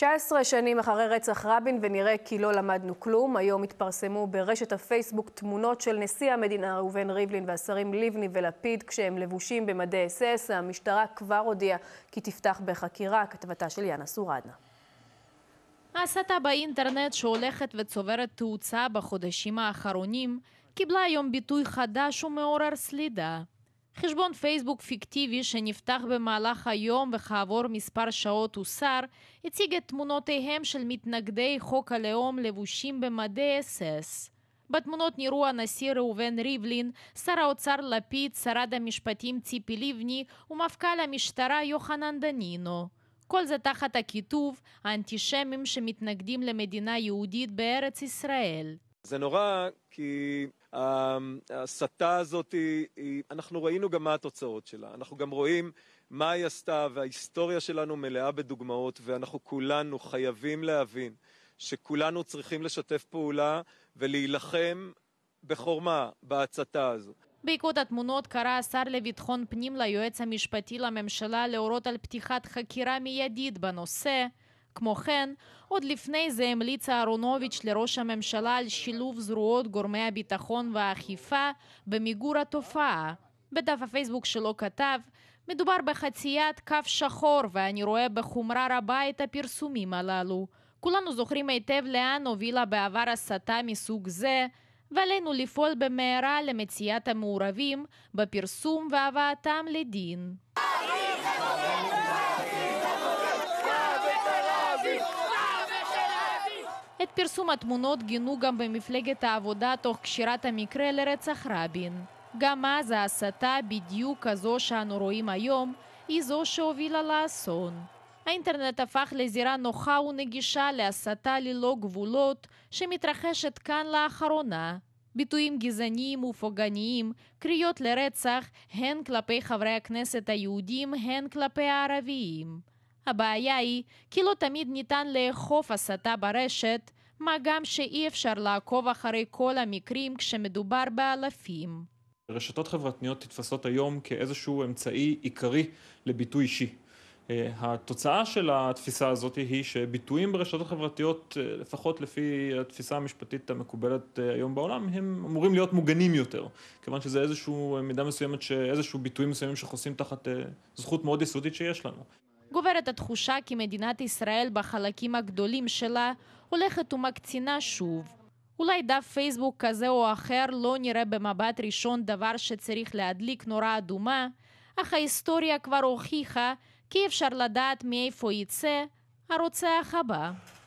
19 שנים אחרי רצח רבין, ונראה כי לא למדנו כלום. היום התפרסמו ברשת הפייסבוק תמונות של נשיא המדינה ראובן ריבלין והשרים לבני ולפיד כשהם לבושים במדי אס אס. המשטרה כבר הודיעה כי תפתח בחקירה, כתבתה של יאנה סורדנה. ההסתה באינטרנט שהולכת וצוברת תאוצה בחודשים האחרונים, קיבלה היום ביטוי חדש ומעורר סלידה. חשבון פייסבוק פיקטיבי שנפתח במהלך היום וכעבור מספר שעות הוסר, הציג את תמונותיהם של מתנגדי חוק הלאום לבושים במדי אס אס. בתמונות נראו הנשיא ראובן ריבלין, שר האוצר לפיד, שרת המשפטים ציפי לבני ומפכ"ל המשטרה יוחנן דנינו. כל זה תחת הכיתוב האנטישמים שמתנגדים למדינה יהודית בארץ ישראל. זה נורא כי אמ, ההסתה הזאת, היא, היא, אנחנו ראינו גם מה התוצאות שלה. אנחנו גם רואים מה היא עשתה, וההיסטוריה שלנו מלאה בדוגמאות, ואנחנו כולנו חייבים להבין שכולנו צריכים לשתף פעולה ולהילחם בחורמה בהצתה הזו. בעקבות התמונות קרא השר לביטחון פנים ליועץ המשפטי לממשלה להורות על פתיחת חקירה מיידית בנושא. כמו כן, עוד לפני זה המליץ אהרונוביץ' לראש הממשלה על שילוב זרועות גורמי הביטחון והאכיפה במיגור התופעה. בדף הפייסבוק שלו כתב מדובר בחציית קו שחור ואני רואה בחומרה רבה את הפרסומים הללו. כולנו זוכרים היטב לאן הובילה בעבר הסתה מסוג זה, ועלינו לפעול במהרה למציאת המעורבים בפרסום והבאתם לדין. את פרסום התמונות גינו גם במפלגת העבודה תוך קשירת המקרה לרצח רבין. גם אז ההסתה בדיוק כזו שאנו רואים היום היא זו שהובילה לאסון. האינטרנט הפך לזירה נוחה ונגישה להסתה ללא גבולות שמתרחשת כאן לאחרונה. ביטויים גזעניים ופוגעניים, קריאות לרצח, הן כלפי חברי הכנסת היהודים, הן כלפי הערביים. הבעיה היא כי לא תמיד ניתן לאכוף הסתה ברשת, מה גם שאי אפשר לעקוב אחרי כל המקרים כשמדובר באלפים. רשתות חברתיות נתפסות היום כאיזשהו אמצעי עיקרי לביטוי אישי. אה, התוצאה של התפיסה הזאת היא שביטויים ברשתות חברתיות, אה, לפחות לפי התפיסה המשפטית המקובלת אה, היום בעולם, הם אמורים להיות מוגנים יותר. כיוון שזה איזשהו מידה מסוימת, איזשהו ביטויים מסוימים שחוסים תחת זכות מאוד יסודית שיש לנו. גוברת התחושה כי מדינת ישראל בחלקים הגדולים שלה הולכת ומקצינה שוב. אולי דף פייסבוק כזה או אחר לא נראה במבט ראשון דבר שצריך להדליק נורה אדומה, אך ההיסטוריה כבר הוכיחה כי אפשר לדעת מאיפה יצא הרוצח הבא.